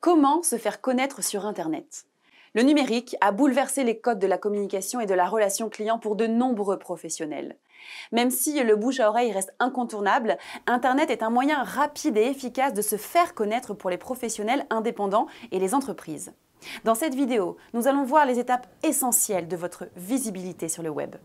Comment se faire connaître sur Internet Le numérique a bouleversé les codes de la communication et de la relation client pour de nombreux professionnels. Même si le bouche à oreille reste incontournable, Internet est un moyen rapide et efficace de se faire connaître pour les professionnels indépendants et les entreprises. Dans cette vidéo, nous allons voir les étapes essentielles de votre visibilité sur le web.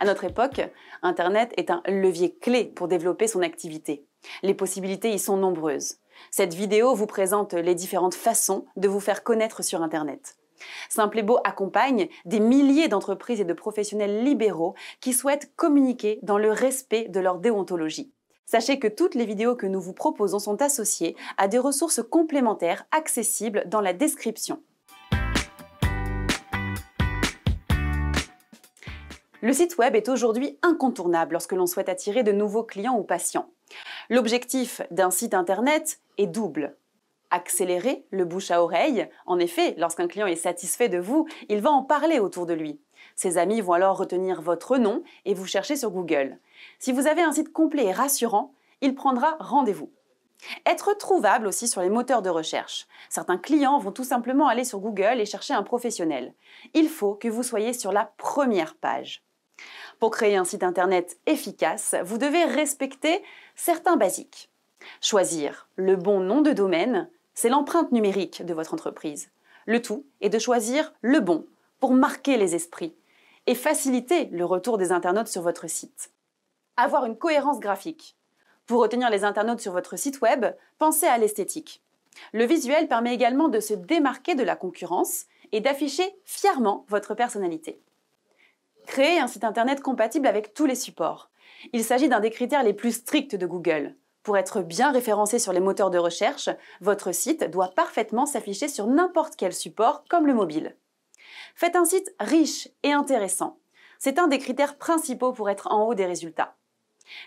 À notre époque, Internet est un levier clé pour développer son activité. Les possibilités y sont nombreuses. Cette vidéo vous présente les différentes façons de vous faire connaître sur Internet. Simple et Beau accompagne des milliers d'entreprises et de professionnels libéraux qui souhaitent communiquer dans le respect de leur déontologie. Sachez que toutes les vidéos que nous vous proposons sont associées à des ressources complémentaires accessibles dans la description. Le site web est aujourd'hui incontournable lorsque l'on souhaite attirer de nouveaux clients ou patients. L'objectif d'un site Internet est double. Accélérer le bouche à oreille. En effet, lorsqu'un client est satisfait de vous, il va en parler autour de lui. Ses amis vont alors retenir votre nom et vous chercher sur Google. Si vous avez un site complet et rassurant, il prendra rendez-vous. Être trouvable aussi sur les moteurs de recherche. Certains clients vont tout simplement aller sur Google et chercher un professionnel. Il faut que vous soyez sur la première page. Pour créer un site internet efficace, vous devez respecter certains basiques. Choisir le bon nom de domaine, c'est l'empreinte numérique de votre entreprise. Le tout est de choisir le bon pour marquer les esprits et faciliter le retour des internautes sur votre site. Avoir une cohérence graphique. Pour retenir les internautes sur votre site web, pensez à l'esthétique. Le visuel permet également de se démarquer de la concurrence et d'afficher fièrement votre personnalité. Créer un site Internet compatible avec tous les supports. Il s'agit d'un des critères les plus stricts de Google. Pour être bien référencé sur les moteurs de recherche, votre site doit parfaitement s'afficher sur n'importe quel support, comme le mobile. Faites un site riche et intéressant. C'est un des critères principaux pour être en haut des résultats.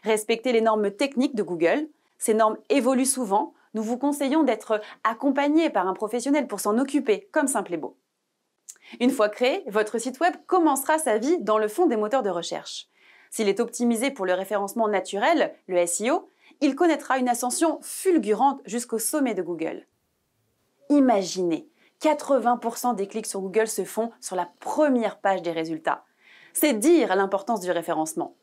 Respectez les normes techniques de Google. Ces normes évoluent souvent. Nous vous conseillons d'être accompagné par un professionnel pour s'en occuper, comme Simple et Beau. Une fois créé, votre site web commencera sa vie dans le fond des moteurs de recherche. S'il est optimisé pour le référencement naturel, le SEO, il connaîtra une ascension fulgurante jusqu'au sommet de Google. Imaginez, 80% des clics sur Google se font sur la première page des résultats. C'est dire l'importance du référencement.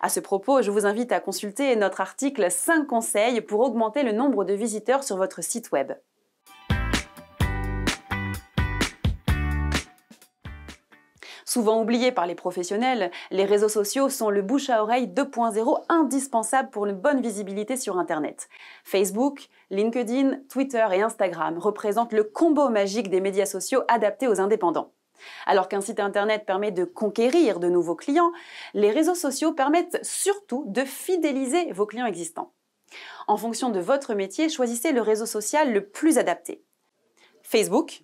À ce propos, je vous invite à consulter notre article 5 conseils pour augmenter le nombre de visiteurs sur votre site web. Souvent oubliés par les professionnels, les réseaux sociaux sont le bouche à oreille 2.0 indispensable pour une bonne visibilité sur Internet. Facebook, LinkedIn, Twitter et Instagram représentent le combo magique des médias sociaux adaptés aux indépendants. Alors qu'un site internet permet de conquérir de nouveaux clients, les réseaux sociaux permettent surtout de fidéliser vos clients existants. En fonction de votre métier, choisissez le réseau social le plus adapté. Facebook,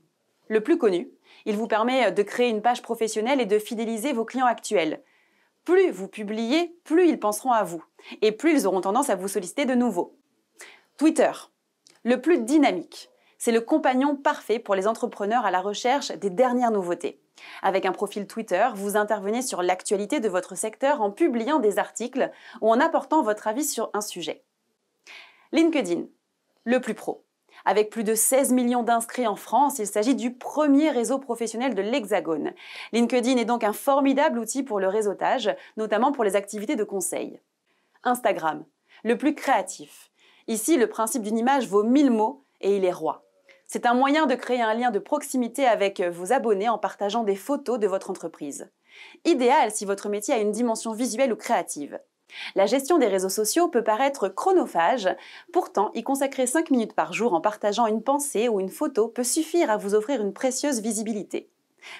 le plus connu, il vous permet euh, de créer une page professionnelle et de fidéliser vos clients actuels. Plus vous publiez, plus ils penseront à vous et plus ils auront tendance à vous solliciter de nouveau. Twitter, le plus dynamique. C'est le compagnon parfait pour les entrepreneurs à la recherche des dernières nouveautés. Avec un profil Twitter, vous intervenez sur l'actualité de votre secteur en publiant des articles ou en apportant votre avis sur un sujet. LinkedIn, le plus pro. Avec plus de 16 millions d'inscrits en France, il s'agit du premier réseau professionnel de l'Hexagone. LinkedIn est donc un formidable outil pour le réseautage, notamment pour les activités de conseil. Instagram, le plus créatif. Ici, le principe d'une image vaut 1000 mots et il est roi. C'est un moyen de créer un lien de proximité avec vos abonnés en partageant des photos de votre entreprise. Idéal si votre métier a une dimension visuelle ou créative. La gestion des réseaux sociaux peut paraître chronophage, pourtant y consacrer 5 minutes par jour en partageant une pensée ou une photo peut suffire à vous offrir une précieuse visibilité.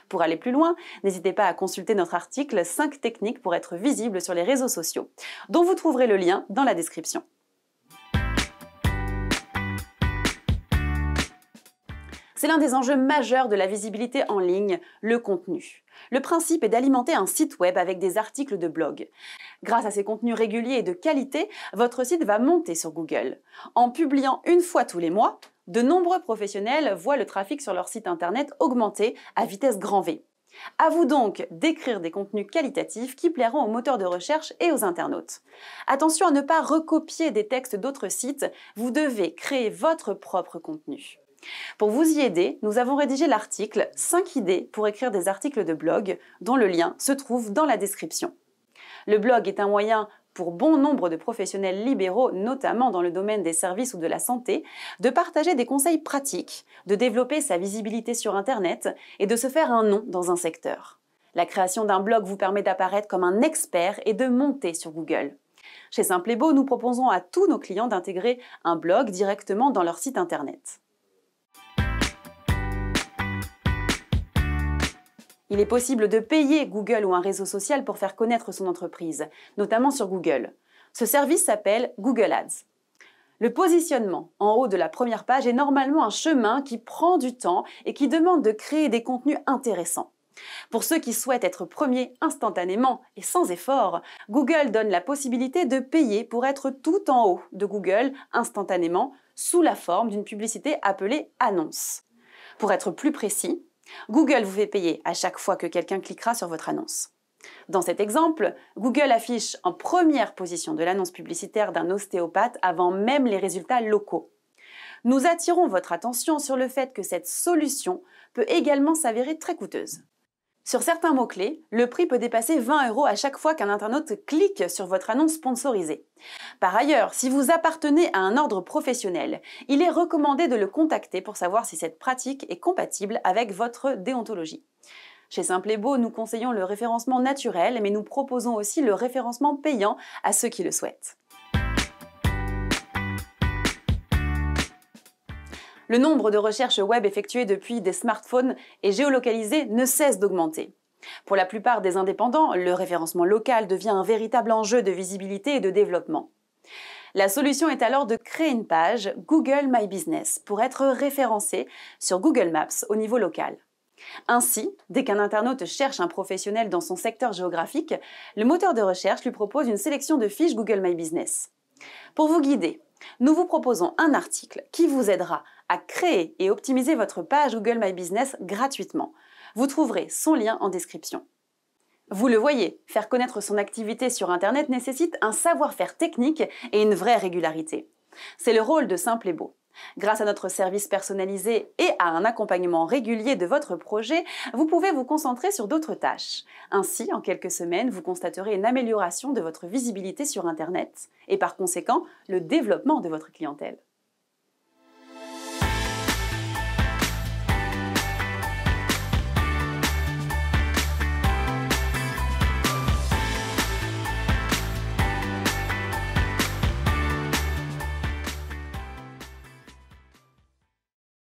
Pour aller plus loin, n'hésitez pas à consulter notre article 5 techniques pour être visible sur les réseaux sociaux, dont vous trouverez le lien dans la description. C'est l'un des enjeux majeurs de la visibilité en ligne, le contenu. Le principe est d'alimenter un site web avec des articles de blog. Grâce à ces contenus réguliers et de qualité, votre site va monter sur Google. En publiant une fois tous les mois, de nombreux professionnels voient le trafic sur leur site internet augmenter à vitesse grand V. À vous donc d'écrire des contenus qualitatifs qui plairont aux moteurs de recherche et aux internautes. Attention à ne pas recopier des textes d'autres sites, vous devez créer votre propre contenu. Pour vous y aider, nous avons rédigé l'article 5 idées pour écrire des articles de blog, dont le lien se trouve dans la description. Le blog est un moyen pour bon nombre de professionnels libéraux, notamment dans le domaine des services ou de la santé, de partager des conseils pratiques, de développer sa visibilité sur Internet et de se faire un nom dans un secteur. La création d'un blog vous permet d'apparaître comme un expert et de monter sur Google. Chez Simplebo, nous proposons à tous nos clients d'intégrer un blog directement dans leur site Internet. Il est possible de payer Google ou un réseau social pour faire connaître son entreprise, notamment sur Google. Ce service s'appelle Google Ads. Le positionnement en haut de la première page est normalement un chemin qui prend du temps et qui demande de créer des contenus intéressants. Pour ceux qui souhaitent être premiers instantanément et sans effort, Google donne la possibilité de payer pour être tout en haut de Google instantanément sous la forme d'une publicité appelée annonce. Pour être plus précis, Google vous fait payer à chaque fois que quelqu'un cliquera sur votre annonce. Dans cet exemple, Google affiche en première position de l'annonce publicitaire d'un ostéopathe avant même les résultats locaux. Nous attirons votre attention sur le fait que cette solution peut également s'avérer très coûteuse. Sur certains mots-clés, le prix peut dépasser 20 euros à chaque fois qu'un internaute clique sur votre annonce sponsorisée. Par ailleurs, si vous appartenez à un ordre professionnel, il est recommandé de le contacter pour savoir si cette pratique est compatible avec votre déontologie. Chez beau nous conseillons le référencement naturel, mais nous proposons aussi le référencement payant à ceux qui le souhaitent. Le nombre de recherches web effectuées depuis des smartphones et géolocalisées ne cesse d'augmenter. Pour la plupart des indépendants, le référencement local devient un véritable enjeu de visibilité et de développement. La solution est alors de créer une page Google My Business pour être référencé sur Google Maps au niveau local. Ainsi, dès qu'un internaute cherche un professionnel dans son secteur géographique, le moteur de recherche lui propose une sélection de fiches Google My Business. Pour vous guider, nous vous proposons un article qui vous aidera créer et optimiser votre page Google My Business gratuitement. Vous trouverez son lien en description. Vous le voyez, faire connaître son activité sur Internet nécessite un savoir-faire technique et une vraie régularité. C'est le rôle de Simple et Beau. Grâce à notre service personnalisé et à un accompagnement régulier de votre projet, vous pouvez vous concentrer sur d'autres tâches. Ainsi, en quelques semaines, vous constaterez une amélioration de votre visibilité sur Internet et par conséquent le développement de votre clientèle.